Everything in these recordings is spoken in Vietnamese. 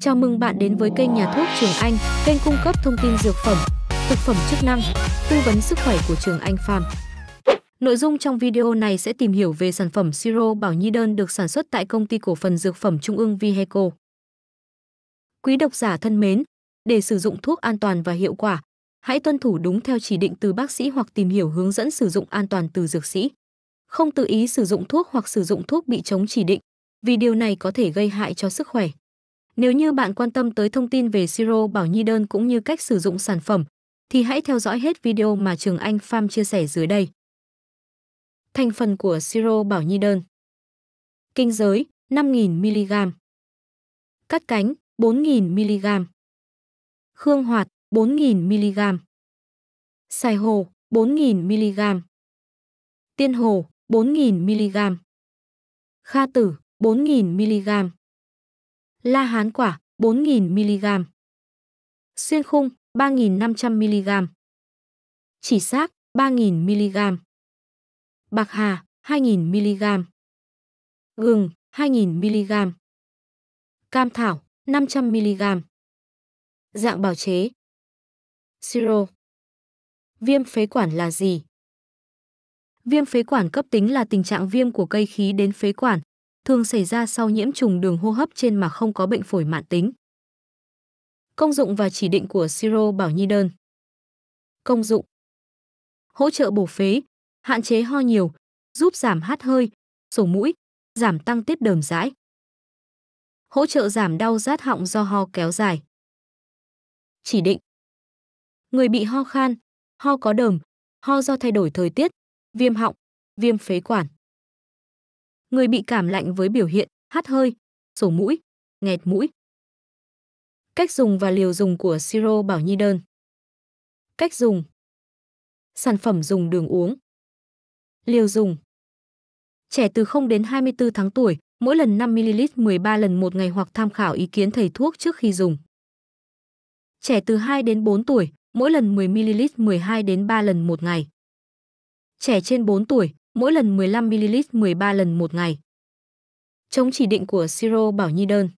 Chào mừng bạn đến với kênh Nhà thuốc Trường Anh, kênh cung cấp thông tin dược phẩm, thực phẩm chức năng, tư vấn sức khỏe của Trường Anh Farm. Nội dung trong video này sẽ tìm hiểu về sản phẩm siro Bảo Nhi Đơn được sản xuất tại công ty cổ phần dược phẩm Trung ương Viheco. Quý độc giả thân mến, để sử dụng thuốc an toàn và hiệu quả, hãy tuân thủ đúng theo chỉ định từ bác sĩ hoặc tìm hiểu hướng dẫn sử dụng an toàn từ dược sĩ. Không tự ý sử dụng thuốc hoặc sử dụng thuốc bị chống chỉ định, vì điều này có thể gây hại cho sức khỏe. Nếu như bạn quan tâm tới thông tin về siro Bảo Nhi đơn cũng như cách sử dụng sản phẩm, thì hãy theo dõi hết video mà Trường Anh Farm chia sẻ dưới đây. Thành phần của siro Bảo Nhi đơn Kinh giới 5.000mg Cắt cánh 4.000mg Khương hoạt 4.000mg Sài hồ 4.000mg Tiên hồ 4.000mg Kha tử 4.000mg La Hán quả 4.000 mg. Xuyên khung 3.500 mg. Chỉ xác 3.000 mg. Bạc hà 2.000 mg. Gừng 2.000 mg. Cam thảo 500 mg. Dạng bào chế. Siro. Viêm phế quản là gì? Viêm phế quản cấp tính là tình trạng viêm của cây khí đến phế quản, thường xảy ra sau nhiễm trùng đường hô hấp trên mà không có bệnh phổi mạn tính. Công dụng và chỉ định của siro bảo nhi đơn. Công dụng Hỗ trợ bổ phế, hạn chế ho nhiều, giúp giảm hát hơi, sổ mũi, giảm tăng tiết đờm rãi. Hỗ trợ giảm đau rát họng do ho kéo dài. Chỉ định Người bị ho khan, ho có đờm, ho do thay đổi thời tiết, viêm họng, viêm phế quản. Người bị cảm lạnh với biểu hiện hắt hơi, sổ mũi, nghẹt mũi. Cách dùng và liều dùng của siro bảo nhi đơn. Cách dùng. Sản phẩm dùng đường uống. Liều dùng. Trẻ từ 0 đến 24 tháng tuổi, mỗi lần 5 ml 13 lần một ngày hoặc tham khảo ý kiến thầy thuốc trước khi dùng. Trẻ từ 2 đến 4 tuổi, mỗi lần 10 ml 12 đến 3 lần một ngày. Trẻ trên 4 tuổi, mỗi lần 15ml 13 lần một ngày. Chống chỉ định của siro bảo nhi đơn.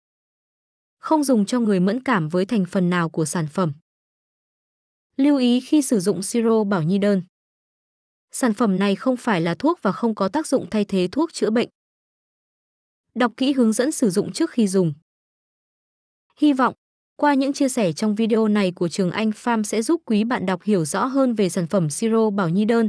Không dùng cho người mẫn cảm với thành phần nào của sản phẩm. Lưu ý khi sử dụng siro bảo nhi đơn. Sản phẩm này không phải là thuốc và không có tác dụng thay thế thuốc chữa bệnh. Đọc kỹ hướng dẫn sử dụng trước khi dùng. Hy vọng, qua những chia sẻ trong video này của Trường Anh Farm sẽ giúp quý bạn đọc hiểu rõ hơn về sản phẩm siro bảo nhi đơn,